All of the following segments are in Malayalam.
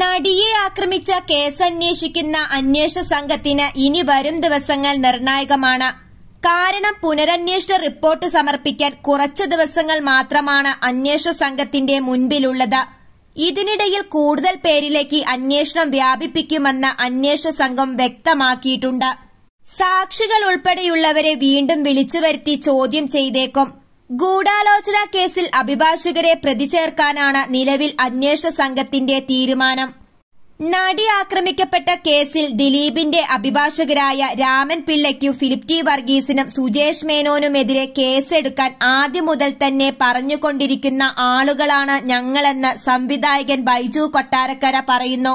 നടിയെ ആക്രമിച്ച കേസ് അന്വേഷിക്കുന്ന അന്വേഷണ സംഘത്തിന് ഇനി വരും ദിവസങ്ങൾ നിർണായകമാണ് കാരണം പുനരന്വേഷണ റിപ്പോർട്ട് സമർപ്പിക്കാൻ കുറച്ച് ദിവസങ്ങൾ മാത്രമാണ് അന്വേഷണ സംഘത്തിന്റെ മുൻപിലുള്ളത് ഇതിനിടയിൽ കൂടുതൽ പേരിലേക്ക് അന്വേഷണം വ്യാപിപ്പിക്കുമെന്ന് അന്വേഷണ സംഘം വ്യക്തമാക്കിയിട്ടുണ്ട് സാക്ഷികൾ ഉൾപ്പെടെയുള്ളവരെ വീണ്ടും വിളിച്ചു വരുത്തി ചോദ്യം ചെയ്തേക്കും ഗൂഢാലോചന കേസിൽ അഭിഭാഷകരെ പ്രതി ചേർക്കാനാണ് നിലവിൽ അന്വേഷണ സംഘത്തിന്റെ തീരുമാനം നടി ആക്രമിക്കപ്പെട്ട കേസിൽ ദിലീപിന്റെ അഭിഭാഷകരായ രാമൻ പിള്ളയ്ക്കു ഫിലിപ്പ് ടി വർഗീസിനും സുജേഷ് മേനോനുമെതിരെ കേസെടുക്കാൻ ആദ്യം മുതൽ തന്നെ പറഞ്ഞുകൊണ്ടിരിക്കുന്ന ആളുകളാണ് ഞങ്ങളെന്ന് സംവിധായകൻ ബൈജു കൊട്ടാരക്കര പറയുന്നു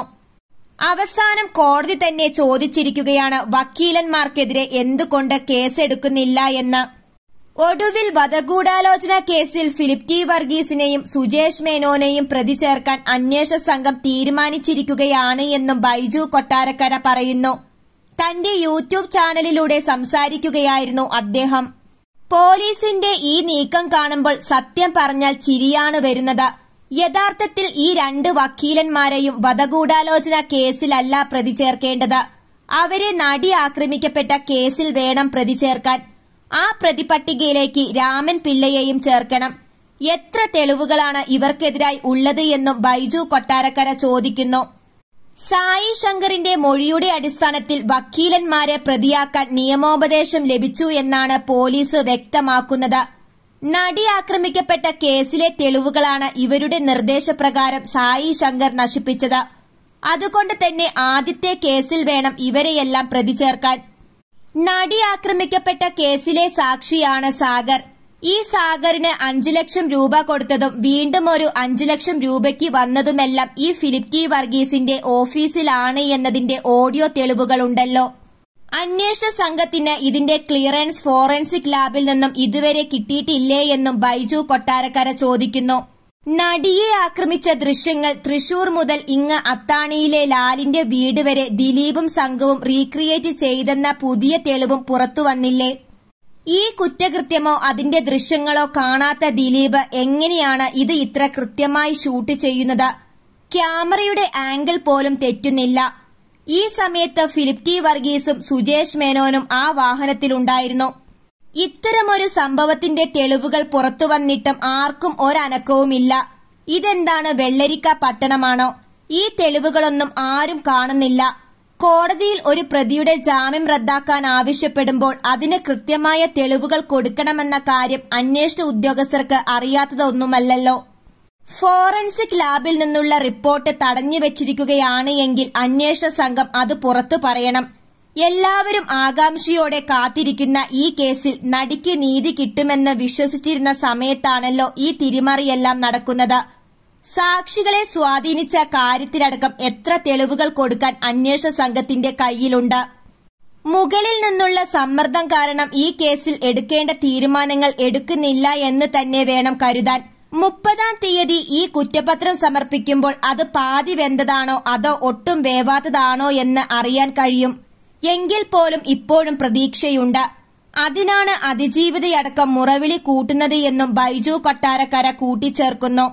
അവസാനം കോടതി തന്നെ ചോദിച്ചിരിക്കുകയാണ് വക്കീലന്മാർക്കെതിരെ എന്തുകൊണ്ട് കേസെടുക്കുന്നില്ല എന്ന് ഒടുവിൽ വധഗൂഢാലോചന കേസിൽ ഫിലിപ്പ് ടി വർഗീസിനെയും സുജേഷ് മേനോനെയും പ്രതി ചേർക്കാൻ അന്വേഷണ സംഘം തീരുമാനിച്ചിരിക്കുകയാണ് എന്നും ബൈജു കൊട്ടാരക്കര പറയുന്നു തന്റെ യൂട്യൂബ് ചാനലിലൂടെ സംസാരിക്കുകയായിരുന്നു അദ്ദേഹം പോലീസിന്റെ ഈ നീക്കം കാണുമ്പോൾ സത്യം പറഞ്ഞാൽ ചിരിയാണ് വരുന്നത് യഥാർത്ഥത്തിൽ ഈ രണ്ട് വക്കീലന്മാരെയും വധഗൂഢാലോചന കേസിലല്ല പ്രതി ചേർക്കേണ്ടത് അവരെ നടി ആക്രമിക്കപ്പെട്ട കേസിൽ വേണം പ്രതി ചേർക്കാൻ ആ പ്രതിപട്ടികയിലേക്ക് രാമൻ പിള്ളയെയും ചേർക്കണം എത്ര തെളിവുകളാണ് ഇവർക്കെതിരായി ഉള്ളത് എന്നും ബൈജു കൊട്ടാരക്കര ചോദിക്കുന്നു സായി ശങ്കറിന്റെ മൊഴിയുടെ അടിസ്ഥാനത്തിൽ വക്കീലന്മാരെ പ്രതിയാക്കാൻ നിയമോപദേശം ലഭിച്ചു എന്നാണ് പോലീസ് വ്യക്തമാക്കുന്നത് നടി ആക്രമിക്കപ്പെട്ട കേസിലെ തെളിവുകളാണ് ഇവരുടെ നിർദ്ദേശപ്രകാരം സായി ശങ്കർ നശിപ്പിച്ചത് അതുകൊണ്ട് തന്നെ ആദ്യത്തെ കേസിൽ വേണം ഇവരെയെല്ലാം പ്രതി ചേർക്കാൻ നടി ആക്രമിക്കപ്പെട്ട കേസിലെ സാക്ഷിയാണ് സാഗർ ഈ സാഗറിന് അഞ്ചു ലക്ഷം രൂപ കൊടുത്തതും വീണ്ടും ഒരു അഞ്ചു ലക്ഷം രൂപയ്ക്ക് വന്നതുമെല്ലാം ഈ ഫിലിപ് ടി വർഗീസിന്റെ ഓഫീസിലാണ് എന്നതിന്റെ ഓഡിയോ തെളിവുകളുണ്ടല്ലോ അന്വേഷണ സംഘത്തിന് ഇതിന്റെ ക്ലിയറൻസ് ഫോറൻസിക് ലാബിൽ നിന്നും ഇതുവരെ കിട്ടിയിട്ടില്ലേ എന്നും ബൈജു കൊട്ടാരക്കര ചോദിക്കുന്നു നടിയെ ആക്രമിച്ച ദൃശ്യങ്ങൾ തൃശൂർ മുതൽ ഇങ്ങ് അത്താണിയിലെ ലാലിന്റെ വീട് വരെ ദിലീപും സംഘവും റീക്രിയേറ്റ് ചെയ്തെന്ന പുതിയ തെളിവും പുറത്തുവന്നില്ലേ ഈ കുറ്റകൃത്യമോ അതിന്റെ ദൃശ്യങ്ങളോ കാണാത്ത ദിലീപ് എങ്ങനെയാണ് ഇത് ഇത്ര കൃത്യമായി ഷൂട്ട് ചെയ്യുന്നത് ക്യാമറയുടെ ആംഗിൾ പോലും തെറ്റുന്നില്ല ഈ സമയത്ത് ഫിലിപ്റ്റി ടി വർഗീസും സുജേഷ് മേനോനും ആ വാഹനത്തിലുണ്ടായിരുന്നു ഇത്തരമൊരു സംഭവത്തിന്റെ തെളിവുകൾ പുറത്തു വന്നിട്ടും ആർക്കും ഒരനക്കവുമില്ല ഇതെന്താണ് വെള്ളരിക്ക പട്ടണമാണോ ഈ തെളിവുകളൊന്നും ആരും കാണുന്നില്ല കോടതിയിൽ ഒരു പ്രതിയുടെ ജാമ്യം റദ്ദാക്കാൻ ആവശ്യപ്പെടുമ്പോൾ അതിന് കൃത്യമായ തെളിവുകൾ കൊടുക്കണമെന്ന കാര്യം അന്വേഷണ ഉദ്യോഗസ്ഥർക്ക് അറിയാത്തതൊന്നുമല്ലല്ലോ ഫോറൻസിക് ലാബിൽ നിന്നുള്ള റിപ്പോർട്ട് തടഞ്ഞു വെച്ചിരിക്കുകയാണ് എങ്കിൽ അന്വേഷണ സംഘം അത് പുറത്തു പറയണം എല്ലാവരും ആകാംക്ഷയോടെ കാത്തിരിക്കുന്ന ഈ കേസിൽ നടിക്ക് നീതി കിട്ടുമെന്ന് വിശ്വസിച്ചിരുന്ന സമയത്താണല്ലോ ഈ തിരിമറിയെല്ലാം നടക്കുന്നത് സാക്ഷികളെ സ്വാധീനിച്ച കാര്യത്തിലടക്കം എത്ര തെളിവുകൾ കൊടുക്കാൻ അന്വേഷണ സംഘത്തിന്റെ കയ്യിലുണ്ട് മുകളിൽ നിന്നുള്ള സമ്മർദ്ദം കാരണം ഈ കേസിൽ എടുക്കേണ്ട തീരുമാനങ്ങൾ എടുക്കുന്നില്ല എന്ന് തന്നെ വേണം കരുതാൻ മുപ്പതാം തീയതി ഈ കുറ്റപത്രം സമർപ്പിക്കുമ്പോൾ അത് പാതി വെന്തതാണോ അതോ ഒട്ടും വേവാത്തതാണോ എന്ന് അറിയാൻ കഴിയും എങ്കിൽ പോലും ഇപ്പോഴും പ്രതീക്ഷയുണ്ട് അതിനാണ് അതിജീവിതയടക്കം മുറവിളി കൂട്ടുന്നത് എന്നും ബൈജു കൊട്ടാരക്കര കൂട്ടിച്ചേർക്കുന്നു